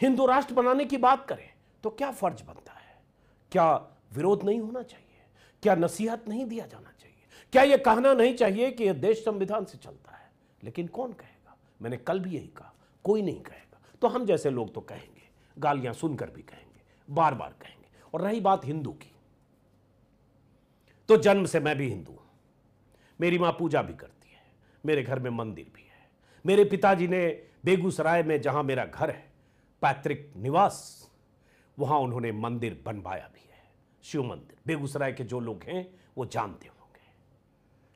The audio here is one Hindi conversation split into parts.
हिंदू राष्ट्र बनाने की बात करें तो क्या फर्ज बनता है क्या विरोध नहीं होना चाहिए क्या नसीहत नहीं दिया जाना चाहिए क्या यह कहना नहीं चाहिए कि यह देश संविधान से चलता है लेकिन कौन कहेगा मैंने कल भी यही कहा कोई नहीं कहेगा तो हम जैसे लोग तो कहेंगे गालियां सुनकर भी कहेंगे बार बार कहेंगे और रही बात हिंदू की तो जन्म से मैं भी हिंदू हूं मेरी माँ पूजा भी करती है मेरे घर में मंदिर भी है मेरे पिताजी ने बेगूसराय में जहां मेरा घर है पैतृक निवास वहां उन्होंने मंदिर बनवाया भी है शिव मंदिर बेगूसराय के जो लोग हैं वो जानते होंगे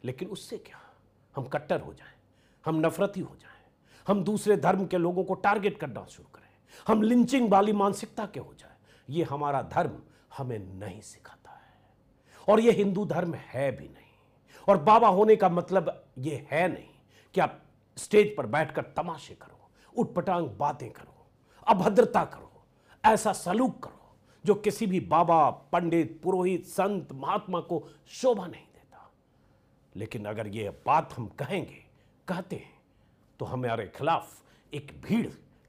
लेकिन उससे क्या हम कट्टर हो जाएं हम नफरती हो जाएं हम दूसरे धर्म के लोगों को टारगेट करना शुरू करें हम लिंचिंग वाली मानसिकता के हो जाए ये हमारा धर्म हमें नहीं सिखाता है और ये हिंदू धर्म है भी नहीं और बाबा होने का मतलब ये है नहीं कि आप स्टेज पर बैठकर तमाशे करो उठपटांग बातें करो अभद्रता करो ऐसा सलूक करो जो किसी भी बाबा पंडित पुरोहित संत महात्मा को शोभा नहीं देता लेकिन अगर ये बात हम कहेंगे कहते हैं तो हमारे खिलाफ एक भीड़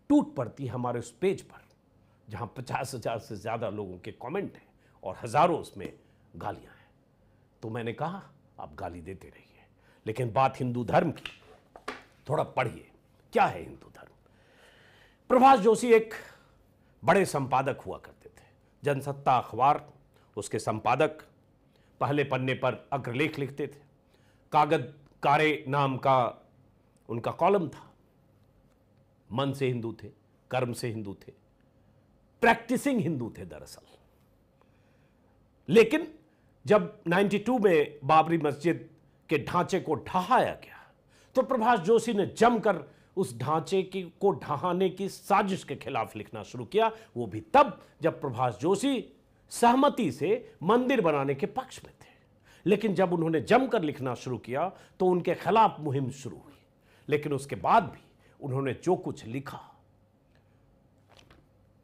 टूट पड़ती है हमारे उस पेज पर जहां पचास हजार से ज़्यादा लोगों के कमेंट हैं और हज़ारों उसमें गालियां हैं तो मैंने कहा आप गाली देते रहिए लेकिन बात हिंदू धर्म की थोड़ा पढ़िए क्या है हिंदू धर्म प्रभाष जोशी एक बड़े संपादक हुआ करते थे जनसत्ता अखबार उसके संपादक पहले पन्ने पर अग्रलेख लिखते थे कागद कारे नाम का उनका कॉलम था मन से हिंदू थे कर्म से हिंदू थे प्रैक्टिसिंग हिंदू थे दरअसल लेकिन जब 92 में बाबरी मस्जिद के ढांचे को ढहाया गया तो प्रभाष जोशी ने जमकर उस ढांचे की को ढहाने की साजिश के खिलाफ लिखना शुरू किया वो भी तब जब प्रभाष जोशी सहमति से मंदिर बनाने के पक्ष में थे लेकिन जब उन्होंने जमकर लिखना शुरू किया तो उनके खिलाफ मुहिम शुरू हुई लेकिन उसके बाद भी उन्होंने जो कुछ लिखा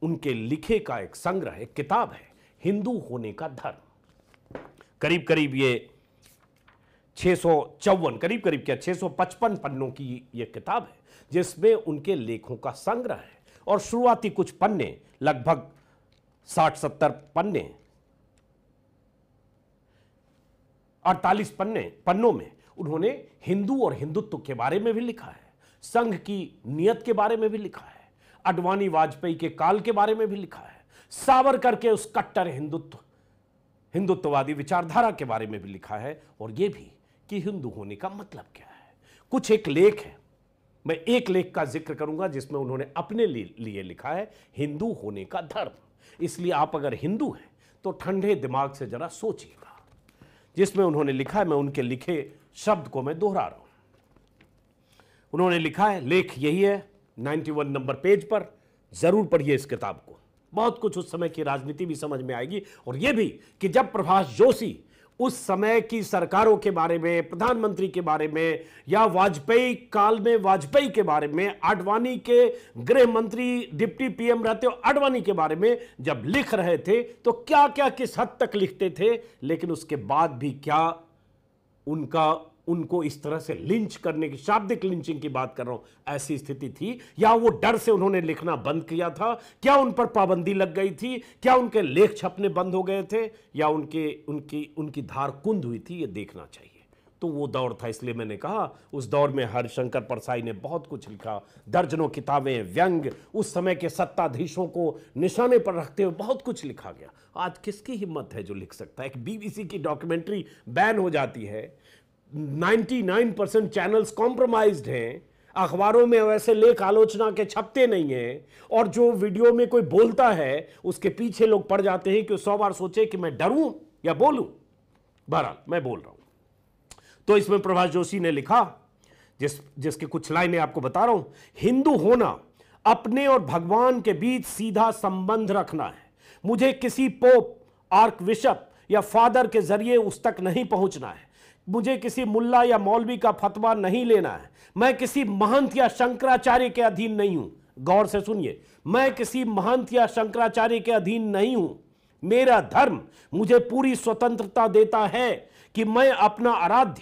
उनके लिखे का एक संग्रह एक किताब है हिंदू होने का धर्म करीब करीब ये छः करीब करीब क्या छह पन्नों की ये किताब है जिसमें उनके लेखों का संग्रह है और शुरुआती कुछ पन्ने लगभग साठ सत्तर पन्ने अड़तालीस पन्ने पन्नों में उन्होंने हिंदू और हिंदुत्व के बारे में भी लिखा है संघ की नियत के बारे में भी लिखा है अडवाणी वाजपेयी के काल के बारे में भी लिखा है सावरकर के उस कट्टर हिंदुत्व हिंदुत्ववादी विचारधारा के बारे में भी लिखा है और यह भी कि हिंदू होने का मतलब क्या है कुछ एक लेख है मैं एक लेख का जिक्र करूंगा जिसमें उन्होंने अपने लिए लिखा है हिंदू होने का धर्म इसलिए आप अगर हिंदू हैं तो ठंडे दिमाग से जरा सोचिएगा जिसमें उन्होंने लिखा है मैं उनके लिखे शब्द को मैं दोहरा रहा हूं उन्होंने लिखा है लेख यही है 91 नंबर पेज पर जरूर पढ़िए इस किताब को बहुत कुछ उस समय की राजनीति भी समझ में आएगी और यह भी कि जब प्रभाष जोशी उस समय की सरकारों के बारे में प्रधानमंत्री के बारे में या वाजपेयी काल में वाजपेयी के बारे में आडवाणी के गृह मंत्री डिप्टी पीएम रहते हो आडवाणी के बारे में जब लिख रहे थे तो क्या क्या किस हद तक लिखते थे लेकिन उसके बाद भी क्या उनका उनको इस तरह से लिंच करने की शाब्दिक लिंचिंग की बात कर रहा हूं ऐसी स्थिति थी या वो डर से उन्होंने लिखना बंद किया था क्या उन पर पाबंदी लग गई थी क्या उनके लेख छपने बंद हो गए थे या उनके उनकी उनकी धार कुंद हुई थी ये देखना चाहिए तो वो दौर था इसलिए मैंने कहा उस दौर में हरिशंकर परसाई ने बहुत कुछ लिखा दर्जनों किताबें व्यंग उस समय के सत्ताधीशों को निशाने पर रखते हुए बहुत कुछ लिखा गया आज किसकी हिम्मत है जो लिख सकता है एक बीबीसी की डॉक्यूमेंट्री बैन हो जाती है 99 परसेंट चैनल्स कॉम्प्रोमाइज हैं अखबारों में वैसे लेख आलोचना के छपते नहीं हैं और जो वीडियो में कोई बोलता है उसके पीछे लोग पड़ जाते हैं कि सौ बार सोचे कि मैं डरूं या बोलूं बहरहाल मैं बोल रहा हूं तो इसमें प्रभाष जोशी ने लिखा जिस जिसके कुछ लाइनें आपको बता रहा हूं हिंदू होना अपने और भगवान के बीच सीधा संबंध रखना है मुझे किसी पोप आर्क या फादर के जरिए उस तक नहीं पहुंचना है मुझे किसी मुल्ला या मौलवी का फतवा नहीं लेना है मैं किसी महंत या शंकराचार्य के अधीन नहीं हूं गौर से सुनिए मैं किसी महंत या शंकराचार्य के अधीन नहीं हूं मेरा धर्म मुझे पूरी स्वतंत्रता देता है कि मैं अपना आराध्य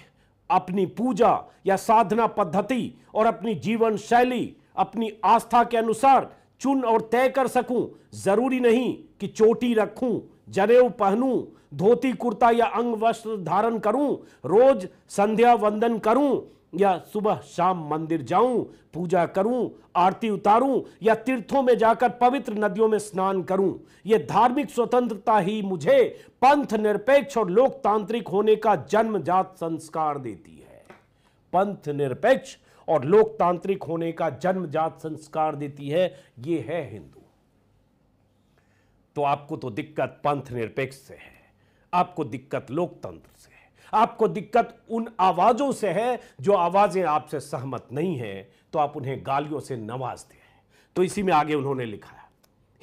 अपनी पूजा या साधना पद्धति और अपनी जीवन शैली अपनी आस्था के अनुसार चुन और तय कर सकूं जरूरी नहीं कि चोटी रखूं जनेऊ पहनूं धोती कुर्ता या अंग वस्त्र धारण करूं रोज संध्या वंदन करूं या सुबह शाम मंदिर जाऊं पूजा करूं आरती उतारूं या तीर्थों में जाकर पवित्र नदियों में स्नान करूं ये धार्मिक स्वतंत्रता ही मुझे पंथ निरपेक्ष और लोकतांत्रिक होने का जन्मजात संस्कार देती है पंथ निरपेक्ष और लोकतांत्रिक होने का जन्मजात संस्कार देती है ये है हिंदू तो आपको तो दिक्कत पंथ निरपेक्ष से है आपको दिक्कत लोकतंत्र से है आपको दिक्कत उन आवाजों से है जो आवाजें आपसे सहमत नहीं हैं तो आप उन्हें गालियों से नवाजते हैं तो इसी में आगे उन्होंने लिखा है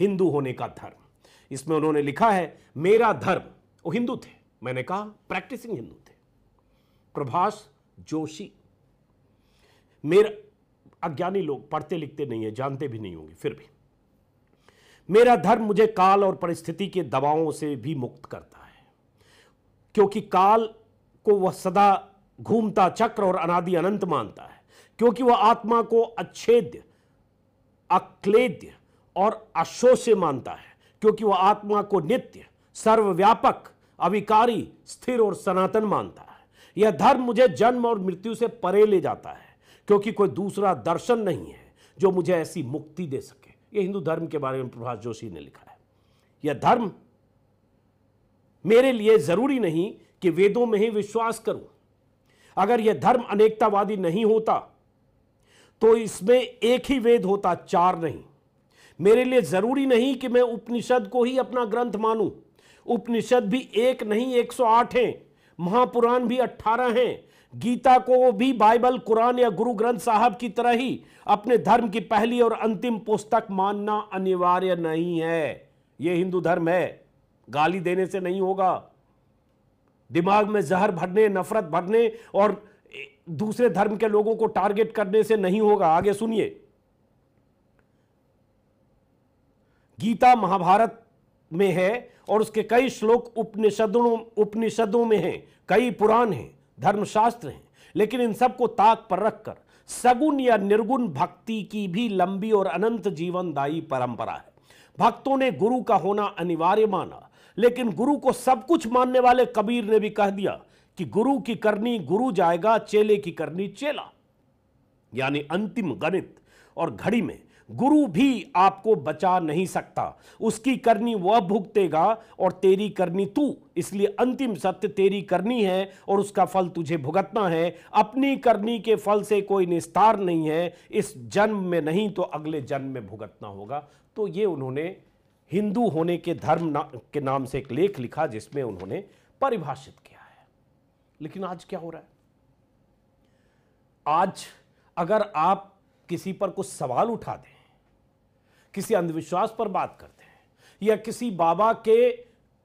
हिंदू होने का धर्म इसमें उन्होंने लिखा है मेरा धर्म वो हिंदू थे मैंने कहा प्रैक्टिसिंग हिंदू थे प्रभाष जोशी मेरा अज्ञानी लोग पढ़ते लिखते नहीं है जानते भी नहीं होंगे फिर भी मेरा धर्म मुझे काल और परिस्थिति के दबावों से भी मुक्त करता है क्योंकि काल को वह सदा घूमता चक्र और अनादि अनंत मानता है क्योंकि वह आत्मा को अच्छेद्य अक्लेद्य और अशोष्य मानता है क्योंकि वह आत्मा को नित्य सर्वव्यापक अविकारी स्थिर और सनातन मानता है यह धर्म मुझे जन्म और मृत्यु से परे ले जाता है क्योंकि कोई दूसरा दर्शन नहीं है जो मुझे ऐसी मुक्ति दे सके ये हिंदू धर्म के बारे में प्रभाष जोशी ने लिखा है यह धर्म मेरे लिए ज़रूरी नहीं कि वेदों में ही विश्वास करूं अगर यह धर्म अनेकतावादी नहीं होता तो इसमें एक ही वेद होता चार नहीं मेरे लिए ज़रूरी नहीं कि मैं उपनिषद को ही अपना ग्रंथ मानूं उपनिषद भी एक नहीं 108 हैं महापुराण भी 18 हैं गीता को भी बाइबल कुरान या गुरु ग्रंथ साहब की तरह ही अपने धर्म की पहली और अंतिम पुस्तक मानना अनिवार्य नहीं है यह हिंदू धर्म है गाली देने से नहीं होगा दिमाग में जहर भरने नफरत भरने और दूसरे धर्म के लोगों को टारगेट करने से नहीं होगा आगे सुनिए गीता महाभारत में है और उसके कई श्लोक उपनिषदों उपनिषदों में हैं कई पुराण हैं धर्मशास्त्र हैं लेकिन इन सबको ताक पर रखकर सगुण या निर्गुण भक्ति की भी लंबी और अनंत जीवनदायी परंपरा है भक्तों ने गुरु का होना अनिवार्य माना लेकिन गुरु को सब कुछ मानने वाले कबीर ने भी कह दिया कि गुरु की करनी गुरु जाएगा चेले की करनी चेला यानी अंतिम गणित और घड़ी में गुरु भी आपको बचा नहीं सकता उसकी करनी वह भुगतेगा और तेरी करनी तू इसलिए अंतिम सत्य तेरी करनी है और उसका फल तुझे भुगतना है अपनी करनी के फल से कोई निस्तार नहीं है इस जन्म में नहीं तो अगले जन्म में भुगतना होगा तो ये उन्होंने हिंदू होने के धर्म ना, के नाम से एक लेख लिखा जिसमें उन्होंने परिभाषित किया है लेकिन आज क्या हो रहा है आज अगर आप किसी पर कुछ सवाल उठा दें किसी अंधविश्वास पर बात करते हैं या किसी बाबा के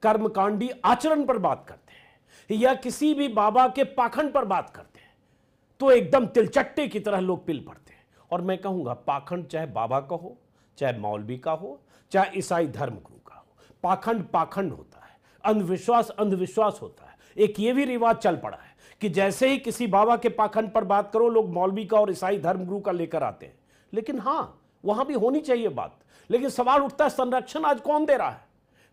कर्मकांडी आचरण पर बात करते हैं या किसी भी बाबा के पाखंड पर बात करते हैं तो एकदम तिलचट्टे की तरह लोग पिल पड़ते हैं और मैं कहूंगा पाखंड चाहे बाबा का हो चाहे मौलवी का हो चाहे ईसाई धर्म गुरु का हो पाखंड पाखंड होता है अंधविश्वास अंधविश्वास होता है एक ये भी रिवाज चल पड़ा है कि जैसे ही किसी बाबा के पाखंड पर बात करो लोग मौलवी का और ईसाई धर्म गुरु का लेकर आते हैं लेकिन हाँ वहां भी होनी चाहिए बात लेकिन सवाल उठता है संरक्षण आज कौन दे रहा है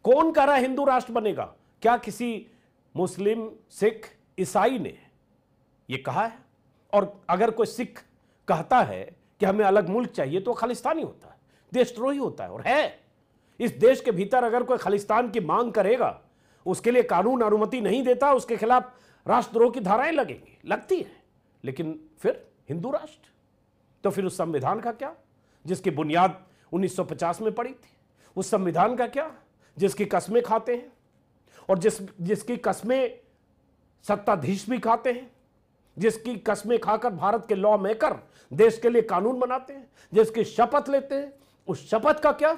कौन कह रहा है हिंदू राष्ट्र बनेगा क्या किसी मुस्लिम सिख ईसाई ने ये कहा है और अगर कोई सिख कहता है कि हमें अलग मुल्क चाहिए तो खालिस्तानी होता है देशद्रोही होता है और है इस देश के भीतर अगर कोई खालिस्तान की मांग करेगा उसके लिए कानून अनुमति नहीं देता उसके खिलाफ राष्ट्रद्रोह की धाराएं लगेंगी लगती है लेकिन फिर हिंदू राष्ट्र तो फिर उस संविधान का क्या जिसकी बुनियाद 1950 में पड़ी थी उस संविधान का क्या जिसकी कस्में खाते हैं और जिस जिसकी कस्में सत्ताधीश भी खाते हैं जिसकी कस्में खाकर भारत के लॉ मेकर देश के लिए कानून बनाते हैं जिसकी शपथ लेते हैं उस शपथ का क्या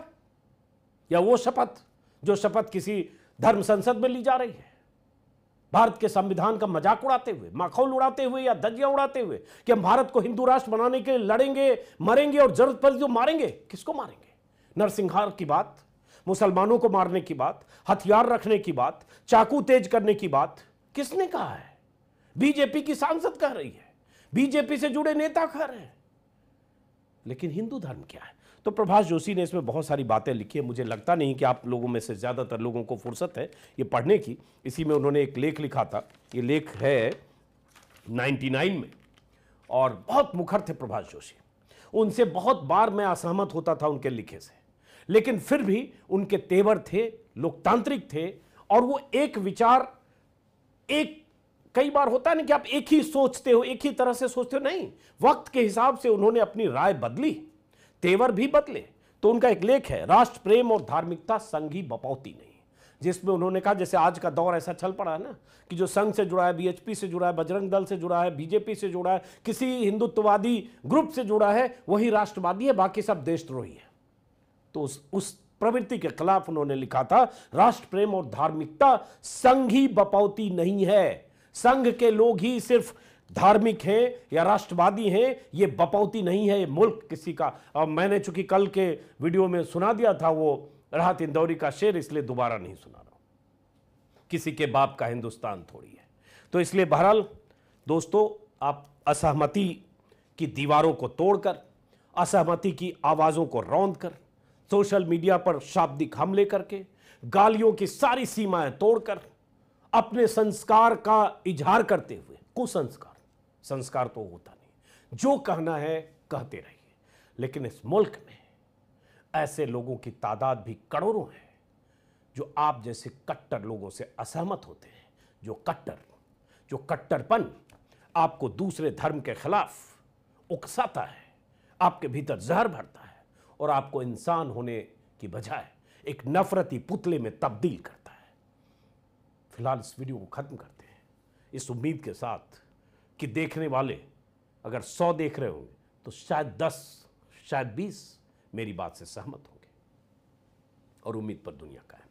या वो शपथ जो शपथ किसी धर्म संसद में ली जा रही है भारत के संविधान का मजाक उड़ाते हुए माखौल उड़ाते हुए या दजिया उड़ाते हुए कि हम भारत को हिंदू राष्ट्र बनाने के लिए लड़ेंगे मरेंगे और जरूरत पर जो तो मारेंगे किसको मारेंगे नरसिंहार की बात मुसलमानों को मारने की बात हथियार रखने की बात चाकू तेज करने की बात किसने कहा है बीजेपी की सांसद कह रही है बीजेपी से जुड़े नेता कह रहे हैं लेकिन हिंदू धर्म क्या है तो प्रभाष जोशी ने इसमें बहुत सारी बातें लिखी है मुझे लगता नहीं कि आप लोगों में से ज़्यादातर लोगों को फुर्सत है ये पढ़ने की इसी में उन्होंने एक लेख लिखा था ये लेख है 99 में और बहुत मुखर थे प्रभाष जोशी उनसे बहुत बार मैं असहमत होता था उनके लिखे से लेकिन फिर भी उनके तेवर थे लोकतांत्रिक थे और वो एक विचार एक कई बार होता है ना कि आप एक ही सोचते हो एक ही तरह से सोचते हो नहीं वक्त के हिसाब से उन्होंने अपनी राय बदली तेवर भी बदले तो उनका एक लेख है राष्ट्र प्रेम और धार्मिकता संघ ही बपौती नहीं जिसमें उन्होंने कहा जैसे आज का दौर ऐसा चल पड़ा है ना कि जो संघ से जुड़ा है बीएचपी से जुड़ा है बजरंग दल से जुड़ा है बीजेपी से जुड़ा है किसी हिंदुत्ववादी ग्रुप से जुड़ा है वही राष्ट्रवादी है बाकी सब देशद्रोही है तो उस उस प्रवृत्ति के खिलाफ उन्होंने लिखा था राष्ट्र प्रेम और धार्मिकता संघ ही बपौती नहीं है संघ के लोग ही सिर्फ धार्मिक हैं या राष्ट्रवादी हैं ये बपौती नहीं है ये मुल्क किसी का और मैंने चूंकि कल के वीडियो में सुना दिया था वो राहत इंदौरी का शेर इसलिए दोबारा नहीं सुना रहा किसी के बाप का हिंदुस्तान थोड़ी है तो इसलिए बहरहाल दोस्तों आप असहमति की दीवारों को तोड़कर असहमति की आवाज़ों को रौंद कर सोशल मीडिया पर शाब्दिक हमले करके गालियों की सारी सीमाएं तोड़कर अपने संस्कार का इजहार करते हुए कुसंस्कार संस्कार तो होता नहीं जो कहना है कहते रहिए लेकिन इस मुल्क में ऐसे लोगों की तादाद भी करोड़ों है जो आप जैसे कट्टर लोगों से असहमत होते हैं जो कट्टर जो कट्टरपन आपको दूसरे धर्म के खिलाफ उकसाता है आपके भीतर जहर भरता है और आपको इंसान होने की बजाय एक नफरती पुतले में तब्दील करता है फिलहाल इस वीडियो को ख़त्म करते हैं इस उम्मीद के साथ कि देखने वाले अगर सौ देख रहे होंगे तो शायद दस शायद बीस मेरी बात से सहमत होंगे और उम्मीद पर दुनिया कायम